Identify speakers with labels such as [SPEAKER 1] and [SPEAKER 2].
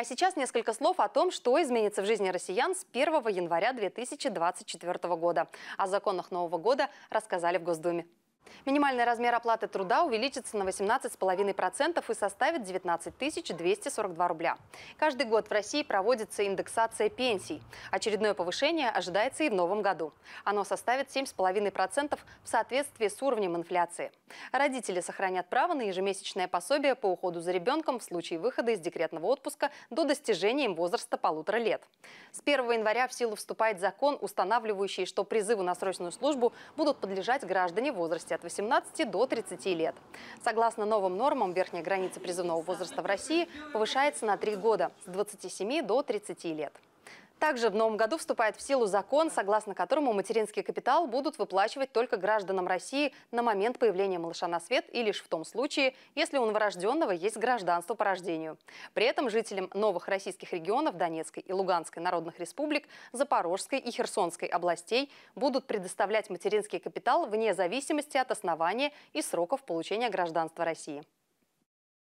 [SPEAKER 1] А сейчас несколько слов о том, что изменится в жизни россиян с 1 января 2024 года. О законах Нового года рассказали в Госдуме. Минимальный размер оплаты труда увеличится на 18,5% и составит 19 242 рубля. Каждый год в России проводится индексация пенсий. Очередное повышение ожидается и в новом году. Оно составит 7,5% в соответствии с уровнем инфляции. Родители сохранят право на ежемесячное пособие по уходу за ребенком в случае выхода из декретного отпуска до достижения им возраста полутора лет. С 1 января в силу вступает закон, устанавливающий, что призывы на срочную службу будут подлежать граждане в возрасте от 18 до 30 лет. Согласно новым нормам, верхняя граница призывного возраста в России повышается на 3 года с 27 до 30 лет. Также в новом году вступает в силу закон, согласно которому материнский капитал будут выплачивать только гражданам России на момент появления малыша на свет и лишь в том случае, если у новорожденного есть гражданство по рождению. При этом жителям новых российских регионов Донецкой и Луганской народных республик, Запорожской и Херсонской областей будут предоставлять материнский капитал вне зависимости от основания и сроков получения гражданства России.